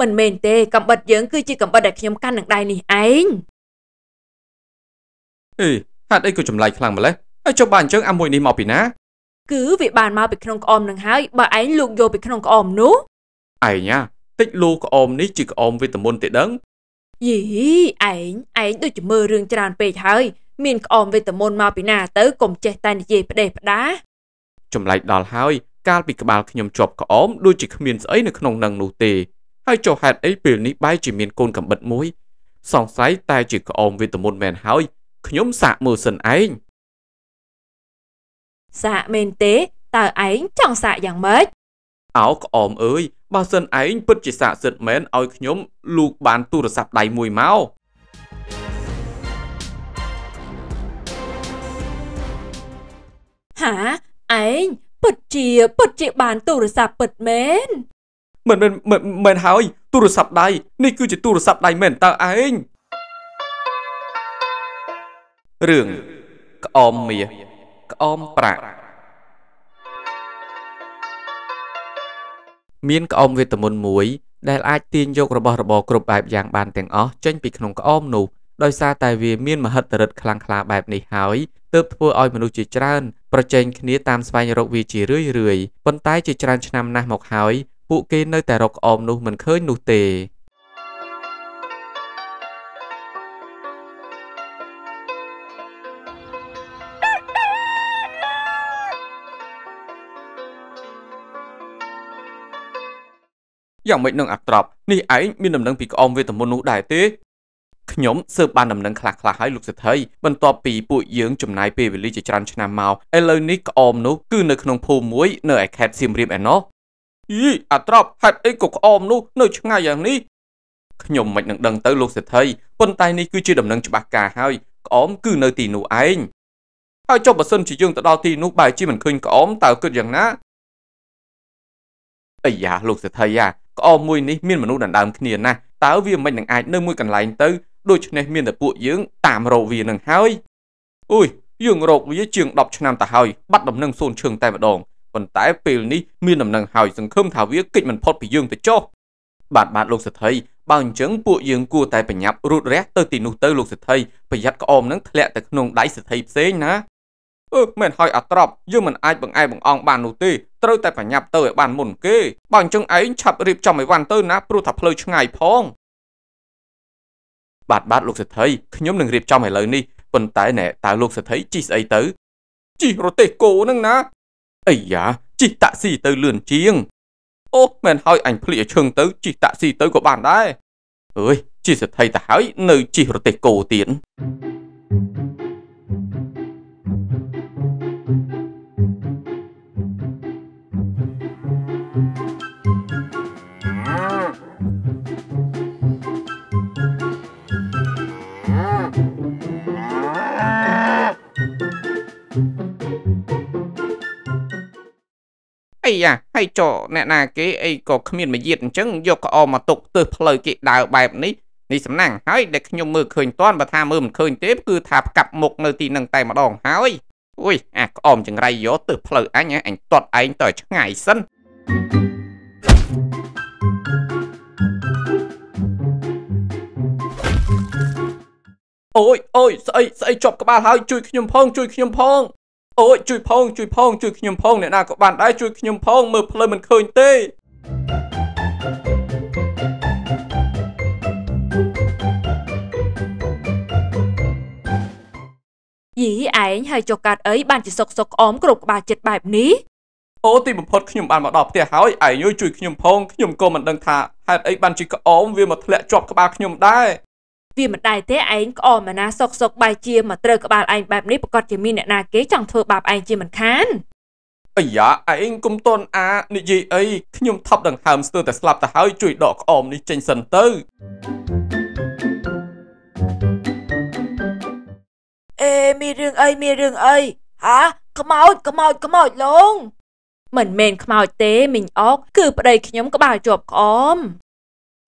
មិនមែនទេកំបិតយើងគឺជាកំបិតដែលខ្ញុំកាន់នឹងដៃនេះឯងអេហេតុអីក៏ចម្លែកខ្លាំងម្ល៉េះហើយចុះបានអញ្ចឹងអាមួយនេះមកពីណា គឺវាបានមកពីក្នុងក្អមនឹងហើយបើឯងលោកយកពីក្នុងក្អមនោះឯងណាតិចលូក្អមនេះជាក្អមវេទមន្តទេដឹងយីឯងឯងដូចជាមើលរឿងច្រើនពេកហើយមានក្អមវេទមន្តមកពីណា ទៅកុំចេះតែនិយាយផ្ដេសផ្ដាចម្លែកដល់ហើយ កាលពីក្បាលខ្ញុំជាប់ក្អមដូចជាគ្មានស្អីនៅក្នុងនឹងនោះទេហើយចុះហេតុអីពេលនេះបែរជាមានកូនកំបិតមួយ សង្ស័យតែជាក្អមវេទមន្តមែនហើយខ្ញុំ សាកមើលសិនឯងសាកមែនទេតើឯងចង់សាកយ៉ាងម៉េចអោក្អមអើយបើសិនឯងពិតជាសាកសិតមែនឲ្យខ្ញុំលូកបាន ទូរស័ព្ទដៃមួយមកហាឯងពិតជាពិតជាបានទូរស័ព្ទពិតមែនមិនមិនមិនមិនហើយទូរស័ព្ទដៃនេះគឺជាទូរស័ព្ទដៃមែនតើឯងរឿងក្អមមាសក្អមប្រាក់មានក្អមវេទមន្តមួយ ដែលអាចទាញយករបស់របរគ្រប់បែបយ៉ាងបានទាំងអស់ចេញពីក្នុងក្អមនោះដោយសារតែវាមានមហិទ្ធិឫទ្ធិខ្លាំងក្លាបែបនេះហើយទើបធ្វើឲ្យមនុស្សជាច្រើន ប្រជែងគ្នាតាមស្វែងរកវាជារឿយរឿយប៉ុន្តែជាច្រើនឆ្នាំណាស់មកហើយពួកគេនៅតែរកក្អមនោះមិនឃើញនោះទេយ៉ាងម៉េចនឹងអាក្រក់នេះឯងមានដំណឹងពីក្អមវេទមន្តនោះដែរទេខ្ញុំស៊ើបបានដំណឹងខ្លះខ្លះហើយលោកសិទ្ធិបន្ទាប់ពីពួកយើងចំណាយពេលវេលាជាច្រើនឆ្នាំមកឥឡូវនេះក្អមនោះគឺនៅក្នុងភូមិមួយនៅឯខេត្តសៀមរាបឯណោះយីអាត្រប់ហេតុអីក៏ក្អមនោះ នៅឆ្ងាយយ៉ាងនេះ ខ្ញុំមិននឹងដឹងទៅលោកសេដ្ឋីប៉ុន្តែនេះគឺជាដំណឹងច្បាស់ការហើយក្អមគឺនៅទីនោះឯងហើយចុះបើសិនជាយើងទៅដល់ទីនោះបែរជាមិនឃើញក្អមតើគិតយ៉ាងណាអាយ៉ាលោកសេដ្ឋីអាក្អមមួយនេះមានមនុស្សដណ្ដើមគ្នាណាស់តើវាមិននឹងអាចនៅមួយកន្លែងទៅដូច្នេះមានតែពួកយើងតាមរកវានឹងហើយអុយយើងរកវាជាង10ឆ្នាំទៅហើយបាត់ដំណឹងសូនឈឹងតែម្ដងប៉ុន្តែពេលនេះមានដំណឹងហើយសង្ឃឹមថាវាគេចមិនផុតពីយើងទៅចុះបាទបាទលោកសិទ្ធិបើអញ្ចឹងពួកយើងគួរតែប្រញាប់រត់រះទៅទីនោះទៅលោកសិទ្ធិប្រយ័ត្នក្អមនឹងធ្លាក់ទៅក្នុងដៃសិទ្ធិផ្សេងណាអឺមិនហើយអាត្រប់យើងមិនអាចបង្អែបង្អង់បាននោះទេត្រូវតែប្រញាប់ទៅឲ្យបានមុនគេបើអញ្ចឹងឯងឆាប់រៀបចំឲ្យវ៉ាន់ទៅណាព្រោះថាផ្លូវឆ្ងាយផងបាទបាទលោកសិទ្ធិខ្ញុំនឹងរៀបចំឥឡូវនេះប៉ុន្តែណែតើលោកសិទ្ធិជីស្អីទៅជីរទេះគោនឹងណាអីយ៉ាជីកតាក់ស៊ីទៅលឿនជាងអូមែនហើយ អញភ្លាកឈឹងទៅជីកតាក់ស៊ីទៅក៏បានដែរអើយជីកសេដ្ឋីទៅហើយ នៅជីករទេះគោទៀតអីយ៉ាហើយចោអ្នកណាគេអីក៏គ្មានមាយាទអញ្ចឹងយកក្អមមកទុកទើសផ្លូវគេដើរបែបនេះនេះសំណាំងហើយដែលខ្ញុំមើលឃើញតាន់បើថាមើលមិនឃើញទេគឺថាផ្កាប់មុខនៅទីនឹងតែម្ដង ហើយអុយអាក្អមចង្រៃយកទើសផ្លូវអញអញតត់ឯងតើឆ្ងាយសិន thank you អូយអូយស្អីស្អីជាប់ក្បាលហើយជួយខ្ញុំ ផងជួយ ខ្ញុំផងអូយជួយផងជួយផងជួយខ្ញុំផងអ្នកណាក៏បានដែរជួយខ្ញុំផងមើលផ្លូវមិនឃើញទេយីឯងហើយចុះកាត់អីបានជាសុកសុកក្អមគ្រប់ក្បាលចិត្តបែបនេះអូទីបំផុតខ្ញុំបានមកដល់ផ្ទះហើយឯងជួយខ្ញុំផងខ្ញុំក៏មិនដឹងថាហេតុអីបានជាក្អមវាមកធ្លាក់ជាប់ក្បាលខ្ញុំដែរវាមិនដែរទេឯងក្អមណាសុកសុកបាយជាមកត្រូវក្បាលឯងបែបនេះប្រកាសជាមានអ្នកណាគេចង់ធ្វើបាបឯងជាមិនខានអាយ៉ាឯងកុំតនអានិយាយអីខ្ញុំ ថប់ដង្ហើមស្ទើរតែស្លាប់ទៅហើយជួយដកក្អមនេះចេញសិនទៅអេមានរឿងអីមានរឿងអីហាខ្មោចខ្មោចខ្មោចលង មិនមែនខ្មោចទេមីងអុកគឺ ប្តីខ្ញុំ ក្បាលជាប់ក្អម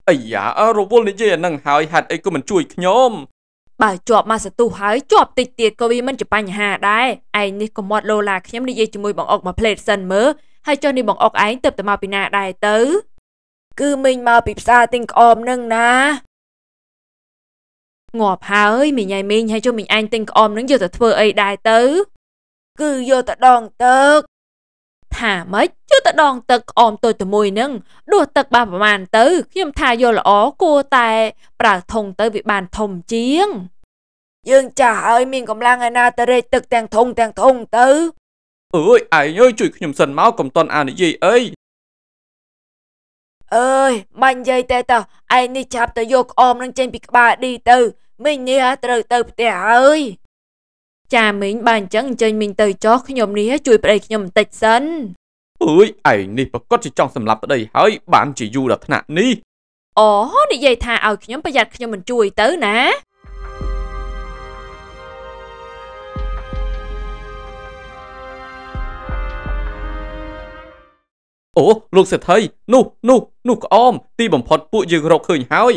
អីយ៉ារវល់និយាយអានឹងហើយហេតុអីក៏មិនជួយខ្ញុំបើជាប់មកសទុះហើយជាប់តិចទៀតក៏វាមិនជាបញ្ហាដែរឯងនេះក៏មាត់លោឡាខ្ញុំនិយាយជាមួយបងអុកមួយផ្លេតសិនមើលហើយចុះនេះបងអុកឯងទៅតែមកពីណាដែរទៅគឺមីងមកពីផ្សារទិញក្អមនឹងណាងាប់ហើយមីងឯងមីងហើយចុះមីងឯងទិញក្អមនឹងយកទៅធ្វើអីដែរទៅគឺយកទៅដងទឹកថាម៉េចយកទៅដងទឹកក្អមតូចតែមួយនឹងដួសទឹកបានប្រហែលទៅ ខ្ញុំថាយកល្អគួរតែ ប្រើធុងទៅវាបានធំជាង យើងចាស់ហើយមានកម្លាំងឯណាទៅរែកទឹកទាំងធុងទាំងធុងទៅ អើយឯងអើយជួយខ្ញុំសិនមកកុំតន់អានិយាយអីអើយបាញ់និយាយតែតោះឯងនេះចាប់ទៅយកក្អមនឹងចេញពីក្បាលឌីទៅ មិញនេះត្រូវទៅផ្ទះហើយចាមីងបើអញ្ចឹងអញ្ជើញមីងទៅចុះខ្ញុំនេះជួយប្តីខ្ញុំបន្តិចសិនអើយឯងនេះប្រកាសជាចង់សម្លាប់ប្តីហើយ បានជាយូរដល់ថ្នាក់នេះអូនិយាយថាឲ្យខ្ញុំប្រយ័ត្នខ្ញុំមិនជួយទៅណាអូលោកសេដ្ឋីនោះ នោះ នោះក្អម ទីបំផុត ពួកយើងរកឃើញហើយ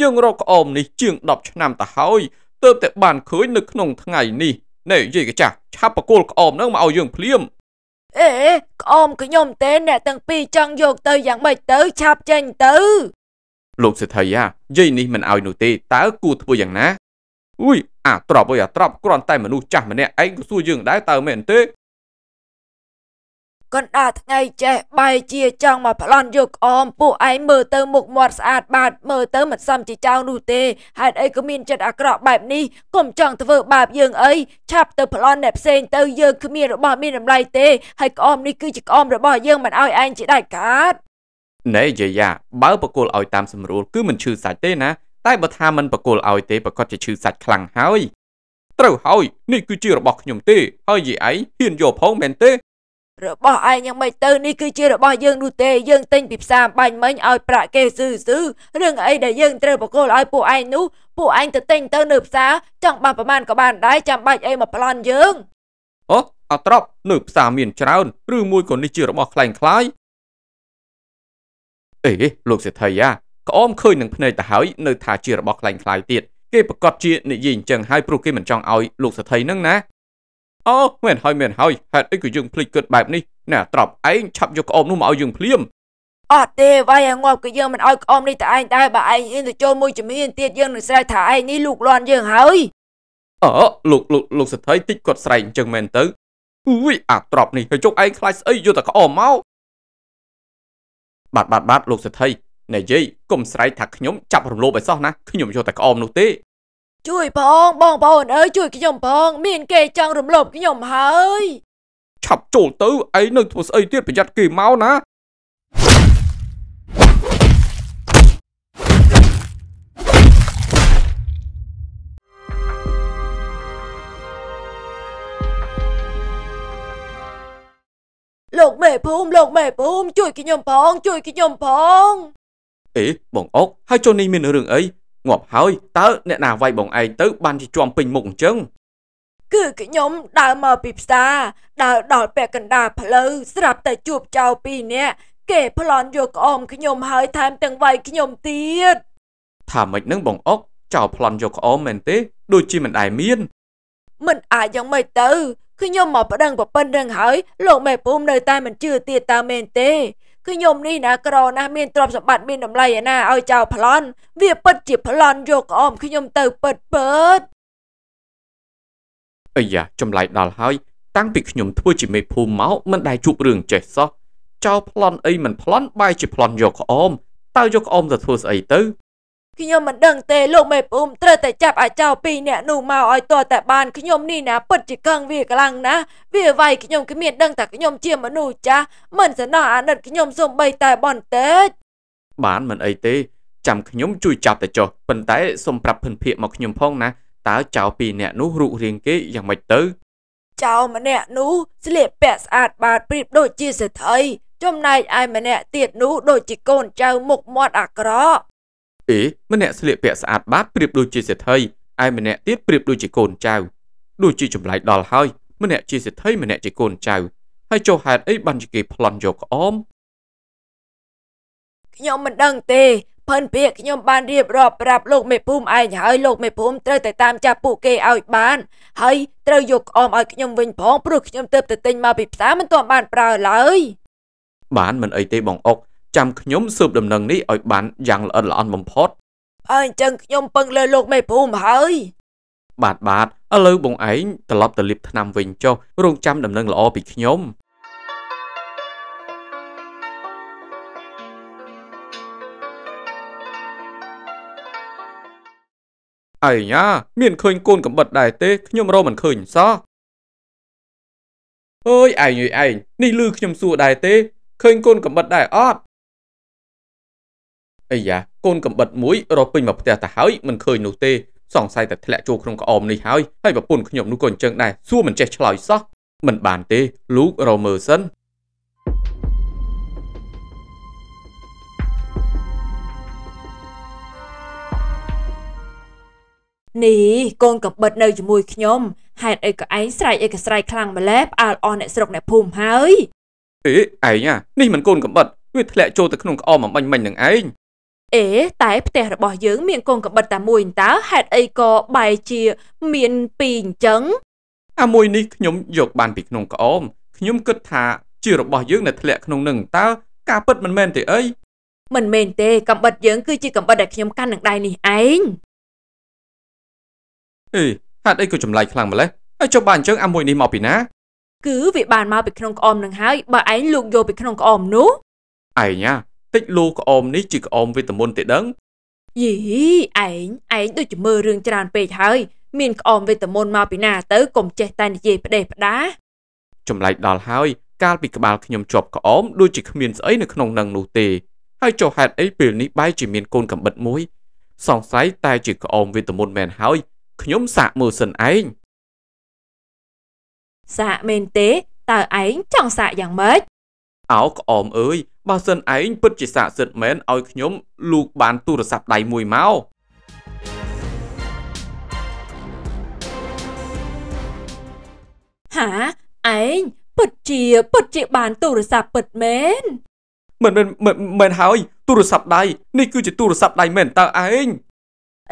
យើងរកក្អមនេះជាង10ឆ្នាំទៅហើយទើបតែបានឃើញនៅក្នុងថ្ងៃនេះណែយាយកចាស់ឆាប់បកគលក្អមនឹងមកឲ្យយើងភ្លាមអេក្អមខ្ញុំទេអ្នកទាំងពីរចង់យកទៅយ៉ាងម៉េចទៅ ឆាប់ចេញទៅ លោកសិទ្ធិយាយាយនេះមិនឲ្យនោះទេ តើគួរធ្វើយ៉ាងណាអ៊ុយអាត្រប់អើយអាត្រប់គ្រាន់តែមនុស្សចាស់ម្នាក់ឯងក៏សួរយើងដែរតើមែនទេកណ្ដាលថ្ងៃចេះបែជាចង់មកប្លន់យកអមពួកឯងមើលទៅមុខមាត់ស្អាត បាតមើលទៅមិនសមជាចៅនោះទេហេតុអីក៏មានចិត្តអាក្រក់បែបនេះកុំចង់ធ្វើ បាបយើងអីឆាប់ទៅប្លន់អ្នកផ្សេង ទៅយើងគ្មានរបស់មានតម្លៃទេហើយក្អមនេះគឺជាក្អមរបស់យើងមិនឲ្យឯងជាដាច់ខាតណែយាយា បើបកគលឲ្យតាមស្រួលគឺមិនឈឺសាច់ទេណា តែបើថាមិនបកគលឲ្យទេប្រកបជាឈឺសាច់ខ្លាំងហើយត្រូវហើយនេះគឺជារបស់ខ្ញុំទេហើយយាយឯងហ៊ានយកផងមែនទេរបស់ឯងយ៉ាងម៉េចទៅនេះគឺជារបស់យើងនោះទេយើងទិញពីផ្សារបាញ់មិញឲ្យប្រាក់គេស៊ឺស៊ឺរឿងអីដែលយើងត្រូវបកគលឲ្យពួកឯងនោះពួកឯងទៅទិញទៅនៅផ្សារចង់បានប្រមាណក៏បានដែរចាំបាច់អីមកប្លន់យើងអូអត្រប់នៅផ្សារមាន ច្រើន ឬមួយក៏នេះជារបស់ខ្លែងខ្លាយអេលោកសេដ្ឋីយ៉ាក្អមឃើញនឹងភ្នែកទៅហើយនៅថាជារបស់ខ្លែងខ្លាយទៀតគេប្រកាសជានិយាយអញ្ចឹងហើយព្រោះគេមិនចង់ឲ្យលោកសេដ្ឋីនឹងណាអូមែនហើយមែនហើយហេតុអីក៏យើងភ្លេចគិតបែបនេះណាត្រប់ឯងឆាប់យកក្អមនោះមកឲ្យយើងភ្លាមអត់ទេវាយឲ្យងាប់ក៏យើងមិនឲ្យក្អមនេះតែឯងដែរបើឯងហ៊ានទៅចូលមួយជំហានទៀតយើងនឹងស្រែកថាឯងនេះលូកលាន់យើងហើយអើលោកលោកលោកសិទ្ធិតិចគាត់ស្រែកអញ្ចឹងមែនទៅអូយអាត្រប់នេះហើយជុកឯងខ្លាចស្អីយកតែក្អមមកបាទបាទបាទលោកសិទ្ធិនិយាយកុំស្រែកថាខ្ញុំចាប់រំលោភឯសោះណាខ្ញុំយកតែក្អមនោះទេជួយផងបងប្អូនអើយជួយខ្ញុំផងមានគេចង់រំលោភខ្ញុំហើយ ឆាប់ចូលទៅឯងនៅធ្វើស្អីទៀតប្រយ័ត្នគេមកណាលោកមេភូមិលោកមេភូមិជួយខ្ញុំផងជួយខ្ញុំផងអេបងអុកហើយចូលនេះមានរឿងអីងាប់ហើយតើអ្នកណាវាយបងឯងទៅបានជាជាប់ពេញមុខអញ្ចឹងគឺខ្ញុំដើរមកពីផ្សារដើរដល់ពាក់កណ្ដាលផ្លូវស្រាប់តែជួបចៅពីរនាក់គេប្លន់យកក្អមខ្ញុំហើយថែមទាំងវាយខ្ញុំទៀតថាម៉េចនឹងបងអុកចៅប្លន់យកក្អមមែនទេ ដូចជាមិនដែលមាន មិនអាចយ៉ាងម៉េចទៅខ្ញុំមកប្តឹងប្រពន្ធរឿងហើយលោកមេពូមនៅតែមិនជឿទៀតតើមែនទេគឺញោមនេះណាក្រណាស់មានទ្រព្យសម្បត្តិមានតម្លៃឯណាឲ្យចៅប្លន់ វាពិតជាប្លន់យកក្អមខ្ញុំទៅពិតពិតអាយ៉ាចម្លែកដល់ហើយតាំងពីខ្ញុំធ្វើជាមេភូមិមកមិនដែលជួបរឿងចេះសោះចៅប្លន់អីមិនប្លន់បែរជាប្លន់យកក្អមតើយកក្អមទៅធ្វើស្អីទៅខ្ញុំមិនដឹងទេលោកមេភូមិត្រូវតែចាប់អាចោពីរអ្នកនោះមកឲ្យទាល់តែបានខ្ញុំនេះណាពិតជាកឹងវាខ្លាំងណាស់វាវាយខ្ញុំគ្មានដឹងថាខ្ញុំ ជាមនុស្សចាស់មិនសំណោះអាណិតខ្ញុំសូម្បីតែបន្តិចបានមិនអីទេចាំខ្ញុំជួយចាប់ទៅចុះប៉ុន្តែសូមប្រាប់ភិនភាកមកខ្ញុំផងណា តើចៅពីរអ្នកនោះរូបរាងគេយ៉ាងម៉េចទៅចៅម្នាក់នោះស្លៀកពាក់ស្អាតបាតប្រៀបដូចជាសេដ្ឋីចំណែកឯម្នាក់ទៀតនោះដូចជាកូនចៅមុខមាត់អាក្រក់អេម្នាក់ស្លៀកពាក់ស្អាតបាតប្រៀបដូចជាសេដ្ឋីឯម្នាក់ទៀតប្រៀបដូចជាកូនចៅដូចជាចម្លែកដល់ហើយ ម្នាក់ជាសេដ្ឋីម្នាក់ជាកូនចៅហើយចុះហេតុអីបានជាគេប្លន់យកក្អមខ្ញុំមិនដឹងទេផិនពាកខ្ញុំបានរៀបរាប់ប្រាប់លោកមេភូមិឯងហើយលោក មេភូមិត្រូវតែតាមចាប់ពួកគេឲ្យបាន ហើយត្រូវយកក្អមឲ្យខ្ញុំវិញផងព្រោះខ្ញុំទៅទៅទិញមកពីផ្សារមិនទាន់បានប្រើឡើយបានមិនអីទេបងអុកចាំខ្ញុំស៊ើបដំណឹងនេះឲ្យ បានយ៉ាងល្អិតល្អន់បំផុតអើអញ្ចឹងខ្ញុំពឹងលើលោកមេភូមិហើយ បាទបាទឥឡូវបងឯងត្រឡប់ទៅលៀបថ្នាំវិញចុះរងចាំដំណឹងល្អពីខ្ញុំអាយ៉ាមានឃើញកូនកំបិតដែរទេ ខ្ញុំរកមិនឃើញសោះអើយឯងអើយឯងនេះលឺខ្ញុំសួរដែរទេឃើញកូនកំបិតដែរអត់អីយ៉ាកូនកំបិតមួយរកពេញមកផ្ទះទៅហើយមិនឃើញនោះទេសង្ស័យតែធ្លាក់ចូលក្នុងក្អមនេះហើយហើយប្រពន្ធខ្ញុំនោះក៏អញ្ចឹងដែរសួរមិនចេះឆ្លើយសោះមិនបានទេលោករមើលសិននេះកូនកំបិតនៅជាមួយខ្ញុំហេតុអីក៏ឯងស្រែកអីក៏ស្រែកខ្លាំងម្ល៉េះផ្អើលអស់អ្នកស្រុកអ្នកភូមិហើយអេឯងអានេះមិនកូនកំបិតវាធ្លាក់ចូលទៅក្នុងក្អមអំបញ្ញមិញនឹងឯងអេតែផ្ទះរបស់យើងមានកូនកបិតតែមួយតើហេតុអីក៏បែរជាមានពីរអញ្ចឹងអាមួយនេះខ្ញុំយកបានពីក្នុងក្អមខ្ញុំគិតថាជារបស់យើងដែលធ្លាក់ក្នុងនឹងតើការពិតមិនមែនទេអីមិនមែនទេ កំបិតយើង គឺជាកំបិតដែលខ្ញុំកាន់នឹងដៃនេះឯងអេហេតុអីក៏ចម្លែកខ្លាំងម្ល៉េះហើយចុះបានអញ្ចឹងអាមួយនេះមកពីណា គឺវាបានមកពីក្នុងក្អមនឹងហើយបើឯងលោកយកពីក្នុងក្អមនោះឯងណាតិចលូក្អមនេះជាក្អមវេទមន្តទេដឹងយីឯងឯងដូចជាមើលរឿងច្រើនពេកហើយមានក្អមវេទមន្តមកពីណាទៅកុំចេះតែនិយាយផ្ដេសផ្ដាចម្លែកដល់ហើយ កាលពីក្បាលខ្ញុំជាប់ក្អមដូចជាគ្មានស្អីនៅក្នុងនឹងនោះទេ ហើយចុះហេតុអីពេលនេះបែរជាមានកូនកំបិតមួយសង្ស័យតែ ជាក្អមវេទមន្តមែនហើយខ្ញុំសាកមើលសិនឯងសាកមែនទេ តើឯងចង់សាកយ៉ាងម៉េចអោក្អមអើយបើសិនឯងពិតជាស័ក្តិសិទ្ធមែនឲ្យខ្ញុំលូកបាន ទូរស័ព្ទដៃមួយមកហាឯងពិតជាពិតជាបាន ទូរស័ព្ទពិតមែនមិនមិនមិនហើយទូរស័ព្ទដៃនេះគឺជាទូរស័ព្ទដៃមែនតើឯង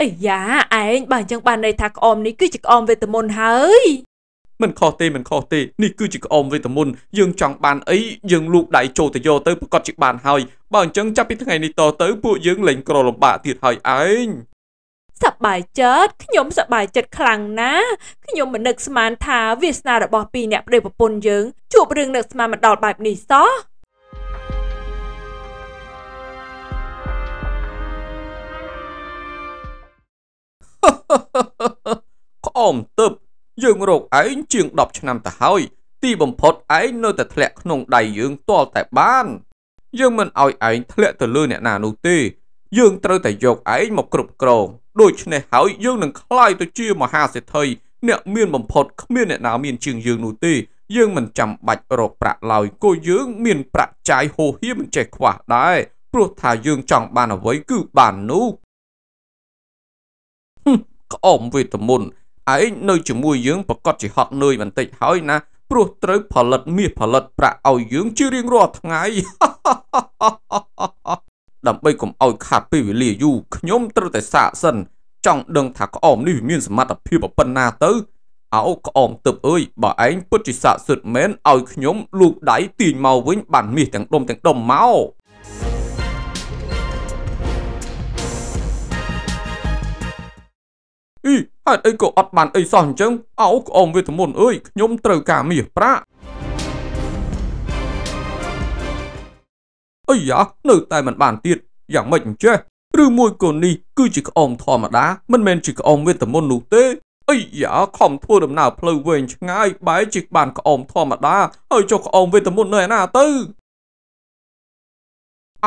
អាយ៉ាឯងបើអញ្ចឹងបានន័យថាក្អមនេះគឺជាក្អមវេទមន្តហើយមិនខុសទេមិនខុសទេនេះគឺជាក្អមវេទមន្តយើងចង់បានអីយើងលូកដៃចូលទៅយកទៅប្រកាសជាបានហើយបើអញ្ចឹងចាប់ពីថ្ងៃនេះតទៅពួកយើងលែងក្រលំបាកទៀតហើយឯងសប្បាយចិត្តខ្ញុំសប្បាយចិត្តខ្លាំងណាស់ខ្ញុំមិននឹកស្មាន ថាវាសនារបស់ពីរអ្នកប្តីប្រពន្ធយើងជួបរឿងនឹកស្មានមកដល់បែបនេះសោះក្អមទៅយើងរកឯងជាង10ឆ្នាំទៅហើយទីបំផុតឯងនៅតែធ្លាក់ក្នុងដៃយើងទាល់តែបាន យើងមិនឲ្យឯងធ្លាក់ទៅលើអ្នកណានោះទេយើងត្រូវតែយកឯងមកគ្រប់គ្រង ដូច្នេះហើយយើងនឹងក្លាយទៅជាមហាសេដ្ឋីអ្នកមានបំផុត គ្មានអ្នកណាមានជាងយើងនោះទេយើងមិនចាំបាច់រកប្រាក់ឡើយគោយើង មានប្រាក់ចាយហោហៀមិនចេះខ្វះដែរព្រោះថាយើងចង់បានអ្វីគឺបាននោះក្អមវេទមន្តឯងនៅជាមួយយើងប្រកាសជាហត់នឿយបន្តិចហើយណាព្រោះត្រូវផលិតមាសផលិតប្រាក់ឲ្យយើងជារៀងរាល់ថ្ងៃដើម្បីកុំឲ្យខាតពេលវេលាយូរខ្ញុំត្រូវតែសាកសិន ចង់ដឹងថាក្អមនេះវាមានសមត្ថភាពប៉ុណ្ណាទៅអោក្អមទឹកអើយបើឯងពិតជាស័ក្តិសិទ្ធមែនឲ្យខ្ញុំលូកដៃទាញមកវិញបានមាសទាំងដុំទាំងដុំមកអ៊ីហេតុអីក៏អត់បាន អីសោះអញ្ចឹងអោក្អមវេទមន្តអើយខ្ញុំត្រូវការមាសប្រាក់អីយ៉ានៅតែមិនបានទៀតយ៉ាងម៉េចអញ្ចេះឬមួយក៏នេះគឺជាក្អមធម្មតា មិនមែនជាក្អមវេទមន្តនោះទេអីយ៉ាខំធ្វើដំណើរផ្លូវវែងឆ្ងាយបែរជាបានក្អមធម្មតាហើយចុះក្អមវេទមន្តនៅឯណាទៅ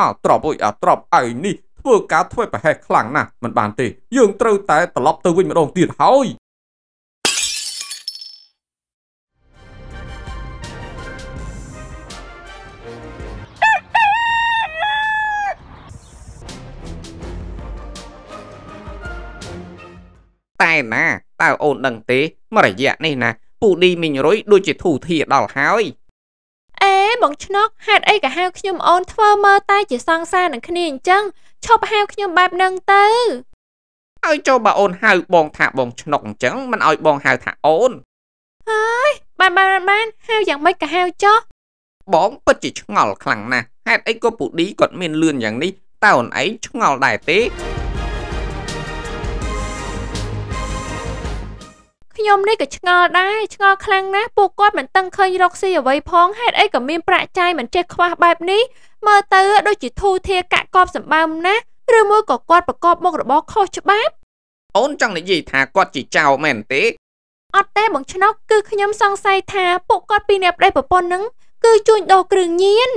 អាត្រប់អុយអាត្រប់ឯងនេះធ្វើការធ្វើប្រហែសខ្លាំងណាស់មិនបានទេយើងត្រូវតែត្រឡប់ទៅវិញម្ដងទៀតហើយតែណាតើអូនដឹងទេមករយៈនេះ ណាពូឌីមីងរុយដូចជាធូធាដល់ហើយអេបងឆ្នុកហេតុអីក៏ហៅខ្ញុំអូនធ្វើមើលតែជាសង្សារនឹងគ្នាអញ្ចឹងឈប់ហៅខ្ញុំបែបហ្នឹងទៅហើយចូលបើអូនហៅបងថាបង ឆ្នុកអញ្ចឹង មិនឲ្យបងហៅថាអូនហើយ បានបានបានហៅយ៉ាងម៉េចក៏ហៅចុះបងពិតជាឆ្ងល់ខ្លាំងណាស់ហេតុអីក៏ពូឌីគាត់មានលឿនយ៉ាងនេះតើអូនឯងឆ្ងល់ដែរទេខ្ញុំនេះក៏ឆ្ងល់ដែរឆ្ងល់ខ្លាំងណាស់ពួកគាត់មិនតឹងឃើញរកស៊ីអ្វីផងហេតុអីក៏មានប្រាក់ចាយមិនចេះខ្វះបែបនេះមើលទៅដូចជាធូធាកាក់កបសម្បើមណាស់ឬមួយក៏គាត់ប្រកបមុខរបរខុសច្បាប់អូនចង់និយាយថាគាត់ជាចៅមែនទេអត់ទេបងឆ្នោកគឺខ្ញុំសង្ស័យថាពួកគាត់ពីរអ្នកប្តីប្រពន្ធនឹងគឺជួញដូរគ្រឿងញៀន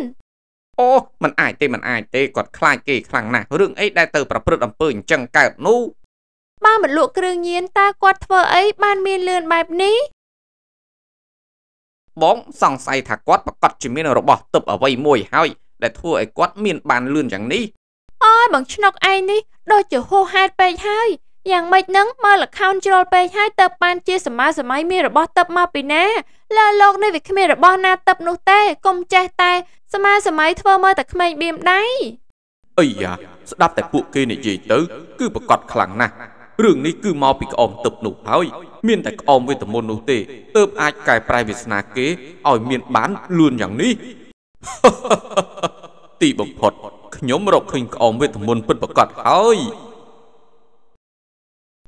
អូมันអាចទេมันអាចទេគាត់ខ្លាចគេខ្លាំងណាស់រឿងអីដែលទៅ ប្រព្រឹត្តអំពើអញ្ចឹងកើតនោះបើមិនលក់គ្រឿងញៀនតើគាត់ធ្វើអីបាន មានលឿនបែបនេះបងសង្ស័យថាគាត់ប្រកាសជាមានរបស់ទឹកអ្វីមួយហើយដែលធ្វើឲ្យគាត់មាន បានលឿនយ៉ាងនេះអើយបងឆ្នុកឯងនេះដូចជាហួសហេតុពេកហើយយ៉ាងម៉េចនឹងមើលល្ខោនជ្រុលពេកហើយទៅបានជាសមាសម័យមានរបស់ទឹកមកពីណាលើលោកនេះវាគ្មានរបស់ណាទឹកនោះទេកុំចេះតែសមាសម័យធ្វើមើលតែក្មេងបៀមដៃអីយ៉ាស្ដាប់តែពួកគេនិយាយទៅ គឺប្រកាសខ្លាំងណាស់រឿងនេះគឺមកពីក្អមទឹកនោះហើយមានតែក្អមវេទមន្តនោះទេទើបអាចកែប្រែវាសនាគេឲ្យមាន បានលឿនយ៉ាងនេះទីបំផុតខ្ញុំរកឃើញក្អមវេទមន្តពិតប្រកបហើយ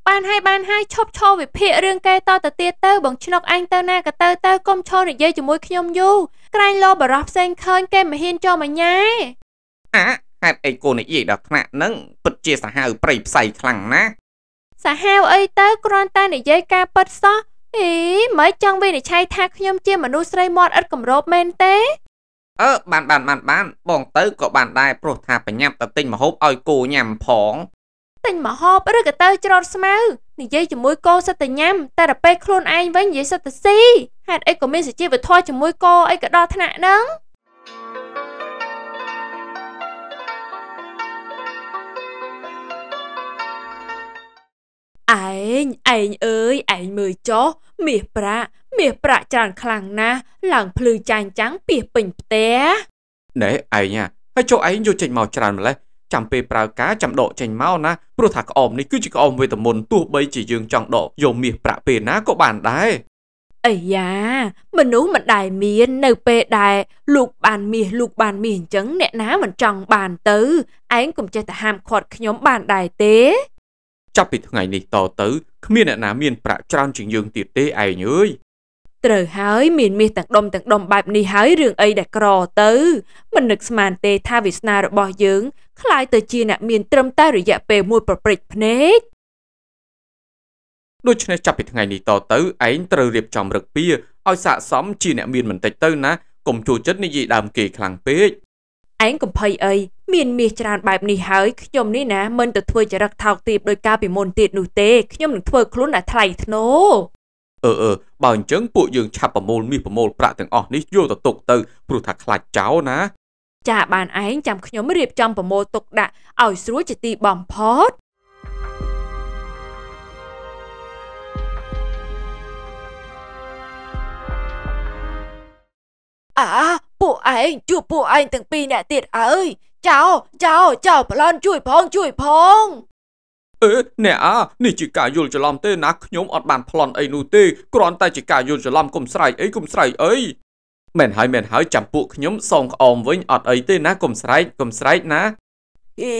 បានហើយបានហើយឈប់ឈរវិភាគរឿងកែតទៅទៀតទៅ បងឆ្នុកអញទៅណាក៏ទៅទៅកុំឈរនិយាយជាមួយខ្ញុំយូរក្រែងលោបារោះផ្សេងឃើញគេមិនហ៊ានចូលមកញ៉ែអាហេតុអីកូននិយាយដល់ថ្នាក់ហ្នឹងពិតជាសាហាវប្រៃផ្សៃខ្លាំងណាស់សាហាវអីទៅគ្រាន់តែនិយាយការពិតសោះអីមិនចង់វិនិច្ឆ័យថាខ្ញុំជាមនុស្សស្រីមាត់ឥតគម្របមែនទេអឺបានបានបានបានបងទៅក៏បានដែរព្រោះថាប្រញាប់ទៅទិញម្ហូបឲ្យគោញ៉ាំផងទិញម្ហូបឬក៏ទៅច្រត់ស្មៅនិយាយជាមួយគោសិតតែញ៉ាំតែដល់ពេលខ្លួនឯងវិញនិយាយសិតតែស៊ីហេតុអីក៏មានសុជីវធម៌ជាមួយគោអីក៏ដល់ថ្នាក់ហ្នឹងឯងឯងអើយឯងមើលចុះមាសប្រាក់មាសប្រាក់ច្រើនខ្លាំងណាស់ឡើងភ្លឺចែងចាំងពីពេញផ្ទះណែឯងហ่ะហើយចុះឯងយកចេញមកច្រើនម្ល៉េះចាំពេលប្រើការចាំដកចេញមកណាព្រោះថាក្អមនេះគឺជាក្អមវេទមន្តទោះបីជាយើងចង់ដកយកមាសប្រាក់ពេលណាក៏បានដែរអាយ៉ាមនុស្សមិនដែលមាននៅពេលដែលលោកបានមាសលោកបានមាសអញ្ចឹងអ្នកណាមិនចង់បានទៅឯងកុំចេះតែហាមឃាត់ខ្ញុំបានដែរទេចាប់ពីថ្ងៃនេះតទៅគ្មានអ្នកណាមានប្រាក់ច្រើនជាងយើងទៀតទេឯងអើយត្រូវហើយមានមាសទាំងដុំទាំងដុំបែបនេះហើយរឿងអីដែលក្រទៅមិននឹកស្មានទេថាវាសនារបស់យើងคล้ายទៅជាអ្នកមានត្រឹមតែរយៈពេលមួយប្រព្រឹត្តភ្នែកដូច្នេះចាប់ពីថ្ងៃនេះតទៅឯងត្រូវរៀបចំរឹកពីឲ្យស័កសមជាអ្នកមានបន្តិចទៅ ណាកុំចូលចិត្តនិយាយដើមគេខ្លាំងពេកឯងកំភៃអីមានមាសច្រើនបែបនេះហើយខ្ញុំនេះណាមិនទៅធ្វើចរិតថោកទាបដោយការពីមុនទៀតនោះទេខ្ញុំនឹងធ្វើខ្លួនឲ្យថ្លៃធ្នូអឺអឺបើអញ្ចឹងពួកយើងឆាប់ប្រមូលមាសប្រមូលប្រាក់ទាំងអស់នេះយកទៅទុកទៅព្រោះថាខ្លាចចោលណា ចាបានឯងចាំខ្ញុំរៀបចំប្រមូលទុកដាក់ឲ្យស្រួលជាទីបំផុតអាពួកឯងជួបពួកឯងទាំងពីរអ្នកទៀតអើយចៅចៅចៅប្លន់ជួយផងជួយផងអេអ្នកអានេះជាការយល់ច្រឡំទេណាខ្ញុំអត់បានប្លន់អីនោះទេគ្រាន់តែជាការយល់ច្រឡំកុំស្រែកអីកុំស្រែកអីមែនហើយមែនហើយចាំពួកខ្ញុំសងក្អមវិញអត់អីទេណាកុំស្រែកកុំស្រែកណាអី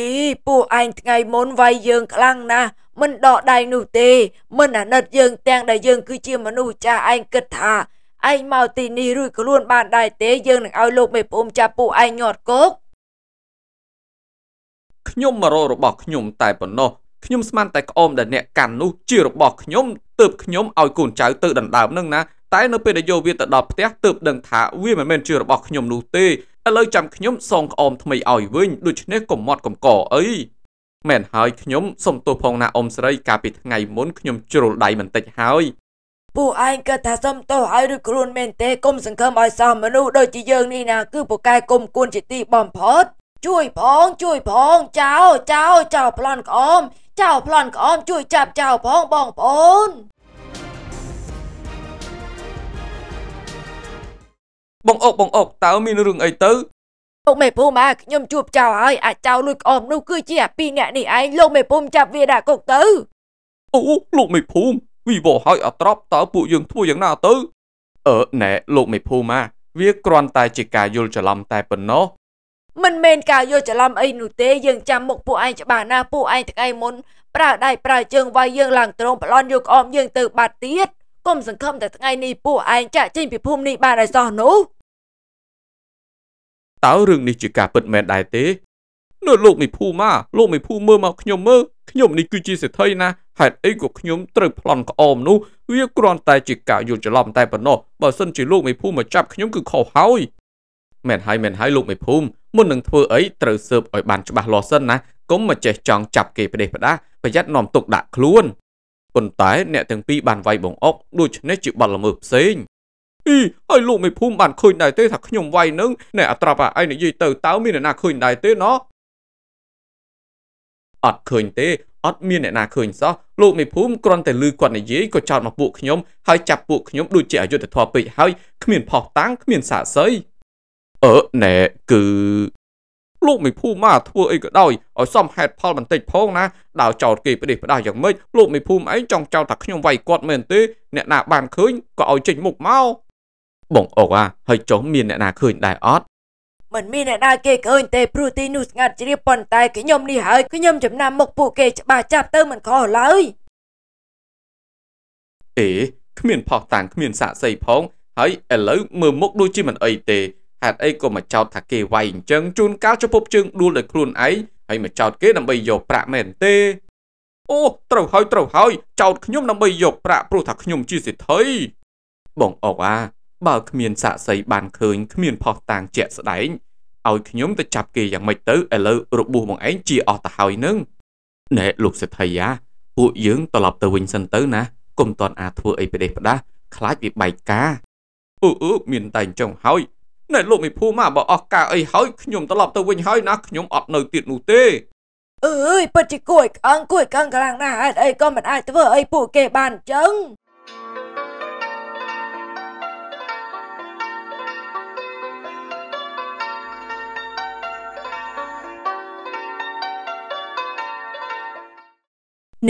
ពួកឯងថ្ងៃមុនវាយយើងខ្លាំងណាស់មិនដកដៃនោះទេមិនអាណិតយើងទាំងដែលយើងគឺជាមនុស្សចាស់ឯងគិតថាឯងមកទីនេះរួចខ្លួនបានដែរទេយើងនឹងឲ្យលោកមេភូមិចាប់ពួកឯងញាត់គុកខ្ញុំមករករបស់ខ្ញុំតែប៉ុណ្ណោះខ្ញុំស្មានតែក្អមដែលអ្នកកាន់នោះជារបស់ខ្ញុំទើបខ្ញុំឲ្យកូនចៅទៅដណ្ដើមនឹងណាតែនៅពេលដែលយកវាទៅដល់ផ្ទះទើបដឹងថាវាមិនមែនជារបស់ខ្ញុំនោះទេឥឡូវចាំខ្ញុំ សងក្អមថ្មីឲ្យវិញដូច្នេះកុំមត់កំកអីមែនហើយខ្ញុំសុំទោសផងណាអ៊ំស្រីកាលពីថ្ងៃមុនខ្ញុំជ្រុលដៃបន្តិចហើយ ពួកឯងគិតថាសុំទោសឲ្យឬខ្លួនមែនទេគុំសង្ឃឹមឲ្យសោះមនុស្សដូចជាយើងនេះណាគឺពូកែគុំគួនជាទីបំផុតជួយផងជួយផងចៅចៅចៅប្លន់ក្អមចៅប្លន់ក្អមជួយចាប់ចៅផងបងប្អូនបងអុកបងអុកតើមានរឿងអីទៅលោក មេភូមិអាខ្ញុំជួបចៅហើយអាចៅលួចក្អមនោះគឺជាអាពីរអ្នកនេះឯងលោកមេភូមិចាប់វាដាក់គុកទៅអូលោកមេភូមិវិវរហើយអត្រប់តើពួកយើងធ្វើយ៉ាងណាទៅអឺណែលោកមេភូមិអាវាគ្រាន់តែជាការយល់ច្រឡំតែប៉ុណ្ណោះមិនមែនការយល់ច្រឡំអីនោះទេយើងចាំមុខពួកឯងច្បាស់ណាពួកឯងថ្ងៃមុនប្រើដៃប្រើជើងវាយយើងឡើងត្រង់ប្លន់យកអមយើងទៅបាត់ទៀតគុំសង្ឃឹមតែថ្ងៃនេះពួកឯងចាក់ចេញពីភូមិនេះបានឲ្យសោះនោះតើរឿងនេះជាការពិតមែនដែរទេនោះលោកមីភូមាលោកមីភូមើលមកខ្ញុំមើលខ្ញុំនេះគឺជាសេដ្ឋីណាហេតុអីក៏ខ្ញុំត្រូវប្លន់ក្អមនោះ វាគ្រាន់តែជាការយល់ច្រឡំតែប៉ុណ្ណោះបើសិនជាលោកមីភូមកចាប់ខ្ញុំគឺខុសហើយមែនហើយមែនហើយលោកមីភូមិមុននឹងធ្វើអីត្រូវស៊ើបឲ្យបានច្បាស់លាស់សិនណាកុំមកចេះចង់ចាប់គេផ្ដេសផ្ដាសប្រយ័ត្ននាំទុកដាក់ខ្លួនប៉ុន្តែអ្នកទាំងពីរបានវាយបងអុកដូច្នេះជាបាត់ល្មើសផ្សេងអីហើយលោកមេភូមិបានឃើញដែរទេថាខ្ញុំវាយនឹងអ្នកអត្រាប់អាឯងនិយាយទៅតើមានអ្នកណាឃើញដែរទេណោះអត់ឃើញទេអត់មានអ្នកណាឃើញសោះលោកមេភូមិគ្រាន់តែឮគាត់និយាយក៏ចោទមកពួកខ្ញុំហើយចាប់ពួកខ្ញុំដូចជាអយុត្តិធម៌ពេកហើយគ្មានផុសតាំងគ្មានសាកសីអឺណែគឺលោកមីភូមាធ្វើអីក៏ដោយឲ្យសមហេតុផលបន្តិចផងណាដល់ចោតគេប្រទេសផ្ដាស់យ៉ាងម៉េចលោកមីភូមិឯងចង់ចោតថាខ្ញុំវាយគាត់មែនទេអ្នកណាបានឃើញក៏ឲ្យចេញមុខមកបងអុកអាហើយចុះមាន អ្នកណាឃើញ ដែរអត់មិនមានអ្នកណាគេឃើញទេព្រោះទីនោះស្ងាត់ជ្រាបប៉ុន្តែខ្ញុំនេះហើយខ្ញុំចំណាំមុខពួកគេច្បាស់ចាប់ទៅមិនខុសឡើយអេគ្មានផោះតាំងគ្មានសាក់សីផង ហើយឥឡូវមើលមុខដូចជាមិនអីទេហេតុអីក៏មកចោទថាគេវាយអញ្ចឹងជួនកាលចពុបជើងដួលដោយខ្លួនឯងហើយមកចោទគេដើម្បីយកប្រាក់មែនទេអូត្រូវហើយត្រូវហើយចោទខ្ញុំដើម្បីយកប្រាក់ព្រោះថាខ្ញុំជាសេដ្ឋីបងអុកអាបើគ្មានសាក់សីបានឃើញគ្មានផោះតាងជាក់ស្ដែងឲ្យខ្ញុំទៅចាប់គេយ៉ាងម៉េចទៅឥឡូវរបួសបងឯងជាអស់ទៅហើយនឹងណែលោកសេដ្ឋីអាពួកយើងត្រឡប់ទៅវិញសិនទៅណាគុំតនអាធ្វើអីប្រទេសផ្ដាស់ខ្លាចវាបែកការអូអូមានតែអញ្ចឹងហើយណែលោកមេភូមិមកបើអស់ការអីហើយខ្ញុំត្រឡប់ទៅវិញហើយណាខ្ញុំអត់នៅទៀតនោះទេអើយពិតជាគួរឲ្យខឹងគួរឲ្យខឹងខ្លាំងណាស់ហេតុអីក៏មិនអាចធ្វើអីពួកគេបានអញ្ចឹង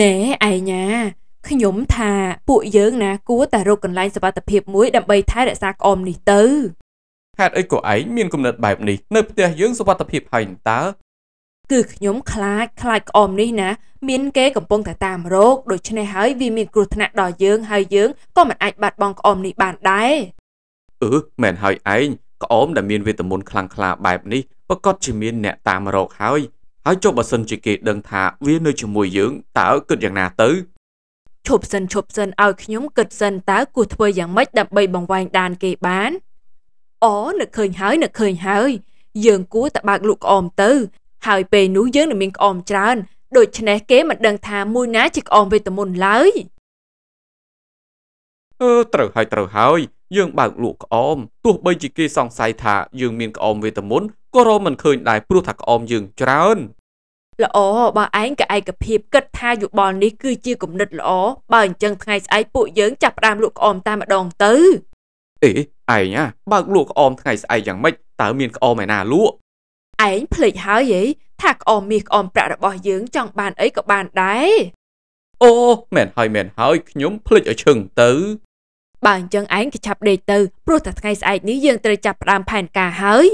ណែឯងណាខ្ញុំថា ពួកយើងណា គួរតែរកកន្លែងសុវត្ថិភាពមួយ ដើម្បី ថែរក្សាក្អមនេះទៅហេតុអីក៏ឯងមានគំនិតបែបនេះនៅផ្ទះយើងសុវត្ថិភាពហើយតើគឺខ្ញុំខ្លាចខ្លាចក្អមនេះណា មានគេកំពុងតែតាមរោគដូច្នេះហើយវាមានគ្រោះថ្នាក់ដល់យើងហើយយើងក៏មិនអាចបាត់បង់ក្អមនេះបានដែរអឺមែនហើយឯងក្អមដែលមានវេទមន្តខ្លាំងក្លាបែបនេះប្រកាសជាមានអ្នកតាមរោគហើយហើយចុះបើសិនជាគេដឹងថា វានៅជាមួយយើងតើគិតយ៉ាងណាទៅឈប់សិនឈប់សិនឲ្យខ្ញុំគិតសិនតើគួរធ្វើយ៉ាងម៉េចដើម្បីបង្វែងដានគេបានអូនឹកឃើញហើយនឹកឃើញហើយ យើងគួរតែបើកលក់ក្អមទៅ ហើយពេលនោះយើងនឹងមានក្អមច្រើន ដូច្នេះគេមិនដឹងថាមួយណាជាក្អមវេទមន្តឡើយអឺត្រូវហើយត្រូវហើយយើងបើកលក់ក្អមទោះបីជាគេសង្ស័យថាយើងមានក្អមវេទមន្តក៏រមិនឃើញដែរព្រោះថាក្អមយើងច្រើនល្អបើឯងក៏ឯកភាពគិតថាយោបល់នេះគឺជាគំនិត ល្អបើអញ្ចឹងថ្ងៃស្អែកពួកយើងចាប់ផ្ដើមលក់ក្អមតែម្ដងទៅអេឯងអាបើកលក់ក្អមថ្ងៃស្អែកយ៉ាងម៉េចតើមានក្អមឯណាលក់ឯងភ្លេចហើយយីថាក្អមមាសក្អមប្រាក់របស់យើងចង់បានអីក៏បានដែរអូមែនហើយមែនហើយខ្ញុំភ្លេចឲ្យឈឹងទៅបើអញ្ចឹងឯងក៏ចាប់ដេកទៅ ព្រោះតែថ្ងៃស្អែកនេះយើងត្រូវចាប់ផ្ដើមផែនការហើយ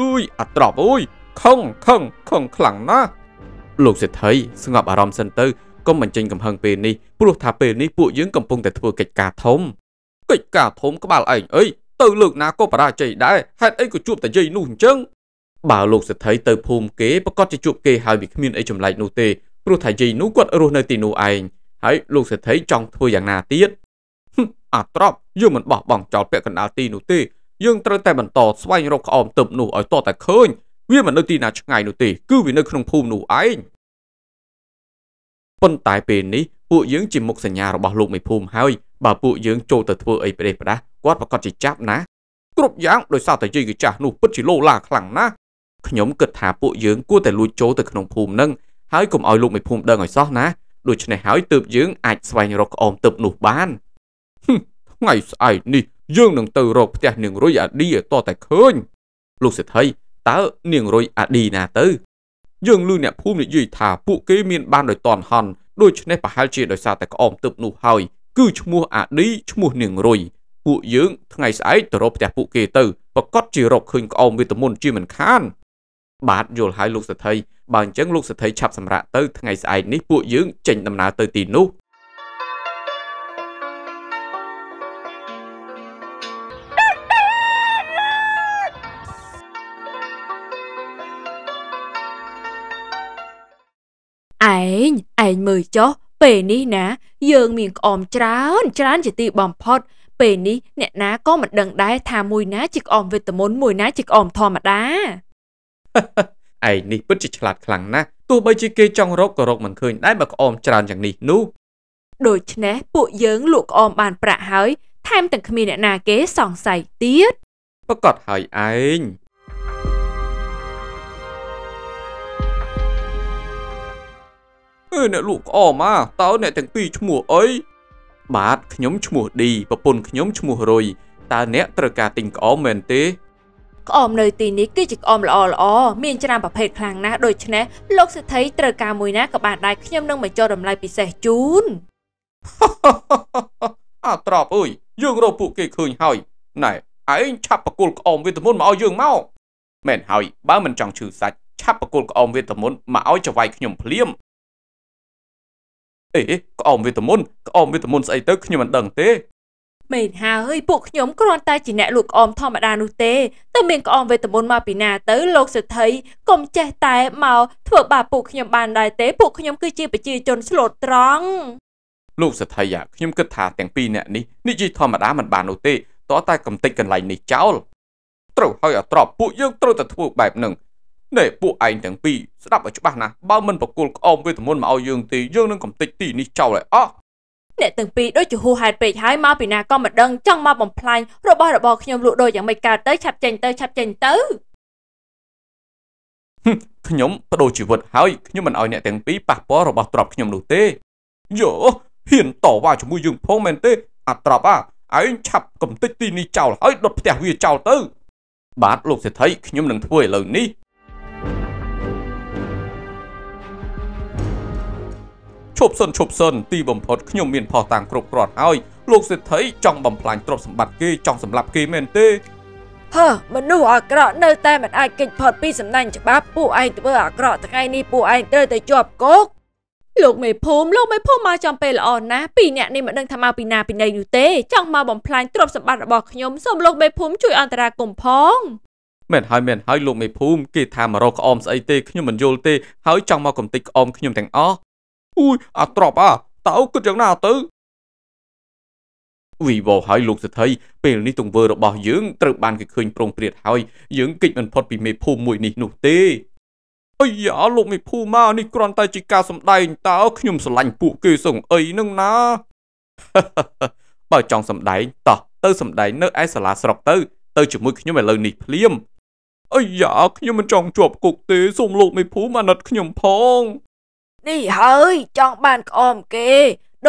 អុយអត្រប់អុយខឹងខឹងខឹងខ្លាំងណាស់លោកសេដ្ឋីស្ងប់អារម្មណ៍សិនទៅកុំបញ្ចេញកំហឹងពេលនេះព្រោះថាពេលនេះពួកយើងកំពុងតែធ្វើកិច្ចការធំកិច្ចការធំក្បាលឯងអីទៅលើកណាក៏បរាជ័យដែរហេតុអីក៏ជួបតែយាយនោះអញ្ចឹងបើលោកសេដ្ឋីទៅភូមិគេប្រកាសជាជួបគេហើយវាគ្មានអីចម្លែកនោះទេព្រោះថាយាយនោះគាត់រស់នៅទីនោះឯងហើយលោកសេដ្ឋីចង់ធ្វើយ៉ាងណាទៀតអាត្រប់យើងមិនបោះបង់ចោលពាក់កណ្ដាលទីនោះទេយើងត្រូវតែបន្តស្វែងរកក្អមទឹបនោះឲ្យតតែឃើញវាមិននៅទីណាឆ្ងាយនោះទេគឺវានៅក្នុងភូមិនោះឯងប៉ុន្តែពេលនេះពួកយើងជាមុខសញ្ញារបស់លោកមេភូមិហើយបើពួកយើងចូលទៅធ្វើអីប្រេះផ្ដាស់គាត់ប្រកាសជាចាប់ណាគ្រប់យ៉ាងដោយសារតែយាយកចាស់នោះពិតជាលោឡាខ្លាំងណាស់ខ្ញុំគិតថាពួកយើងគួរតែលួចចូលទៅក្នុងភូមិនឹងហើយកុំឲ្យលោកមេភូមិដឹងឲ្យសោះណាដូច្នេះហើយទើបយើងអាចស្វែងរកក្អមទឹបនោះបានថ្ងៃស្អែកនេះយើងនឹងទៅរកផ្ទះនាងរុយអាឌីតតែឃើញ លោកសេដ្ឋីតើនាងរុយអាឌីណាទៅយើងឮអ្នកភូមិនិយាយថាពួកគេមានបានដោយតនហន់ដូច្នេះប្រហែលជាដោយសារតែក្អមទឹកនោះហើយគឺឈ្មោះអាឌីឈ្មោះនាងរុយពួកយើងថ្ងៃស្អែកទៅរកផ្ទះពួកគេទៅប្រកាសជារកឃើញក្អមវេទមន្តជាមិនខាន បាទយល់ហើយលោកសេដ្ឋីបើអញ្ចឹងលោកសេដ្ឋីឆាប់សម្រាកទៅ ថ្ងៃស្អែកនេះពួកយើងចេញដំណើរទៅទីនោះឯងឯងមើលចុះពេលនេះណា យើង មានក្អមច្រើនច្រើនជាទីបំផុតពេលនេះអ្នកណាក៏មិនដឹងដែរថាមួយណាជាក្អមវីតាមីនមួយណាជាក្អមធម្មតាឯងនេះពិតជាឆ្លាតខ្លាំងណាស់ទោះបីជាគេចង់រកក៏រកមិនឃើញដែរបើក្អមច្រើនយ៉ាងនេះនោះដូច្នេះពួកយើងលក់ក្អមបាន ប្រាក់ហើយថែមទាំងគ្មានអ្នកណាគេសង្ស័យទៀតប្រកាសហើយឯងអេអ្នកលក់ក្អមអាតើអ្នកទាំងពីរឈ្មោះអីបាទខ្ញុំឈ្មោះឌីប្រពន្ធខ្ញុំឈ្មោះរុយតើអ្នកត្រូវការទិញក្អមមែនទេក្អមនៅ ទីនេះគឺជាក្អមល្អល្អមានច្រើនប្រភេទខ្លាំងណាស់ដូច្នេះលោកសិទ្ធិត្រូវការមួយណាក៏បានដែរខ្ញុំនឹងបញ្ចុះតម្លៃពិសេសជូនអាត្រប់អើយយើងរកពួកគេឃើញហើយណែឯងឆាប់បកគលក្អមវេទមន្តមកឲ្យយើងមកមែនហើយបើមិនចង់ឈឺសាច់ឆាប់បកគលក្អមវេទមន្តមកឲ្យចវាយខ្ញុំភ្លាមអេក្អមវេទមន្តក្អមវេទមន្តស្អីទៅខ្ញុំមិនដឹងទេមែនហើយពួកខ្ញុំគ្រាន់តែជាអ្នកលក់ក្អមធម្មតានោះទេតែមានក្អមវេទមន្តមកពីណាទៅលោកសិទ្ធិកុំចេះតែមកធ្វើបាបពួកខ្ញុំបានដែរទេពួកខ្ញុំគឺជាប្រជាជនស្លូតត្រង់លោកសិទ្ធិយ៉ាខ្ញុំគិតថាទាំងពីរអ្នកនេះនិយាយធម្មតាមិនបាននោះទេតោះតែកំតិចកន្លែងនេះចោលត្រូវហើយអត្រប់ពួកយើងត្រូវតែធ្វើបែបហ្នឹងនេះពួកឯងទាំងពីរស្ដាប់ឲ្យច្បាស់ណាបើមិនប្រគល់ក្អមវេទមន្តមកឲ្យយើងទេយើងនឹងកំទេចទីនេះចោលឲ្យអស់អ្នកទាំងពីរដូចជាហួហេតុពេកហើយមកពីណាក៏មិនដឹងចង់មកបំផ្លាញរបស់របរខ្ញុំលក់ដូរយ៉ាងម៉េចកើតទៅឆាប់ចេញទៅឆាប់ចេញទៅខ្ញុំបដូរជីវិតហើយខ្ញុំមិនឲ្យអ្នកទាំងពីរប៉ះពាល់របស់ទ្រព្យខ្ញុំនោះទេយោហ៊ាន តវ៉ាជាមួយយើងផងមែនទេអាទ្រព្យអាឯងឆាប់កំទេចទីនេះចោលហើយដុតផ្ទះវាចោលទៅ បាទលោកសេដ្ឋីខ្ញុំនឹងធ្វើឥឡូវនេះឈប់សិនឈប់សិនទីបំផុតខ្ញុំមានផុសតាំងគ្រប់គ្រាន់ហើយលោកសេដ្ឋីចង់បំផ្លាញទ្រព្យសម្បត្តិគេចង់សម្លាប់គេមែនទេហឺមនុស្សអាក្រក់នៅតែមិនអាចគេចផុតពីសំណាញ់ច្បាប់ពួកឯងធ្វើអាក្រក់ថ្ងៃនេះពួកឯងត្រូវតែជាប់គុកលោកមេភូមិលោកមេភូមិមកចំពេលល្អណាស់ពីរអ្នកនេះមិនដឹងថាមកពីណាពីណីនោះទេចង់មកបំផ្លាញទ្រព្យសម្បត្តិរបស់ខ្ញុំសូមលោកមេភូមិជួយអន្តរាគមន៍ផងមែនហើយមែនហើយលោកមេភូមិគេថាមករកក្អមស្អីទេខ្ញុំមិនយល់ទេហើយចង់មកកំទេចក្អមខ្ញុំទាំងអស់អ៊ុយអាត្រប់អាតើគិតយ៉ាងណាទៅវិវោហើយលោកសេដ្ឋីពេលនេះទង្វើរបស់យើងត្រូវបានគេឃើញប្រុងប្រៀតហើយយើងគេចមិនផុតពីមេភូមិមួយនេះនោះទេអាយ៉ាលោកមេភូមិមកនេះគ្រាន់តែ ជាការសម្ដែងតើខ្ញុំស្រឡាញ់ពួកគេសងអីនឹងណាបើចង់សម្ដែងតោះទៅសម្ដែងនៅឯសាលាស្រុកទៅទៅជាមួយខ្ញុំឥឡូវនេះភ្លាមអាយ៉ាខ្ញុំមិនចង់ជាប់គុកទេសូមលោកមេភូមិអាណិតខ្ញុំផងនេះហើយចង់បានក្អមគេ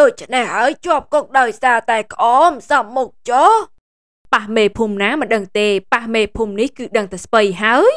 ដូច្នេះហើយជាប់គុកដោយសារតែក្អមសំមុខចុះប៉ះមេភូមិណាមិនដឹងទេប៉ះមេភូមិនេះគឺដឹងតែស្បៃហើយ